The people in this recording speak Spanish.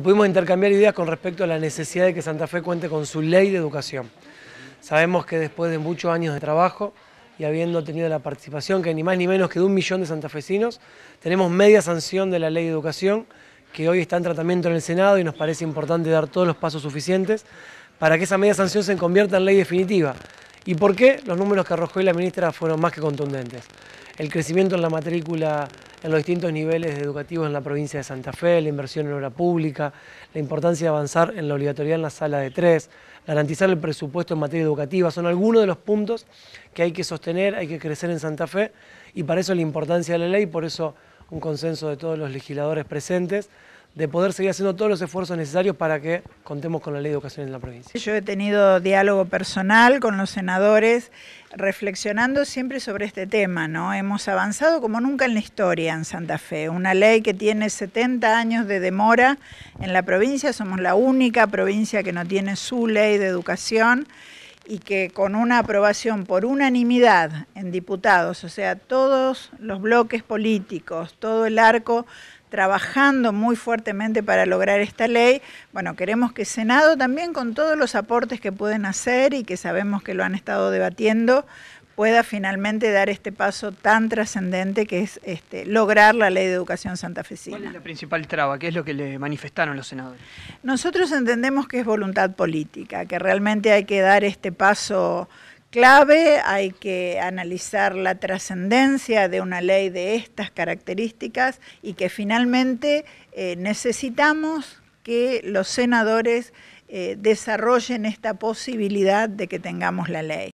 pudimos intercambiar ideas con respecto a la necesidad de que Santa Fe cuente con su ley de educación. Sabemos que después de muchos años de trabajo y habiendo tenido la participación que ni más ni menos que de un millón de santafecinos, tenemos media sanción de la ley de educación que hoy está en tratamiento en el Senado y nos parece importante dar todos los pasos suficientes para que esa media sanción se convierta en ley definitiva. ¿Y por qué? Los números que arrojó hoy la ministra fueron más que contundentes. El crecimiento en la matrícula en los distintos niveles educativos en la provincia de Santa Fe, la inversión en obra pública, la importancia de avanzar en la obligatoriedad en la sala de tres, garantizar el presupuesto en materia educativa, son algunos de los puntos que hay que sostener, hay que crecer en Santa Fe y para eso la importancia de la ley, por eso un consenso de todos los legisladores presentes, de poder seguir haciendo todos los esfuerzos necesarios para que contemos con la ley de educación en la provincia. Yo he tenido diálogo personal con los senadores, reflexionando siempre sobre este tema, ¿no? Hemos avanzado como nunca en la historia en Santa Fe, una ley que tiene 70 años de demora en la provincia, somos la única provincia que no tiene su ley de educación y que con una aprobación por unanimidad en diputados, o sea, todos los bloques políticos, todo el arco trabajando muy fuertemente para lograr esta ley. Bueno, queremos que el Senado también con todos los aportes que pueden hacer y que sabemos que lo han estado debatiendo, pueda finalmente dar este paso tan trascendente que es este, lograr la ley de educación santafesina. ¿Cuál es la principal traba? ¿Qué es lo que le manifestaron los senadores? Nosotros entendemos que es voluntad política, que realmente hay que dar este paso clave, hay que analizar la trascendencia de una ley de estas características y que finalmente eh, necesitamos que los senadores eh, desarrollen esta posibilidad de que tengamos la ley.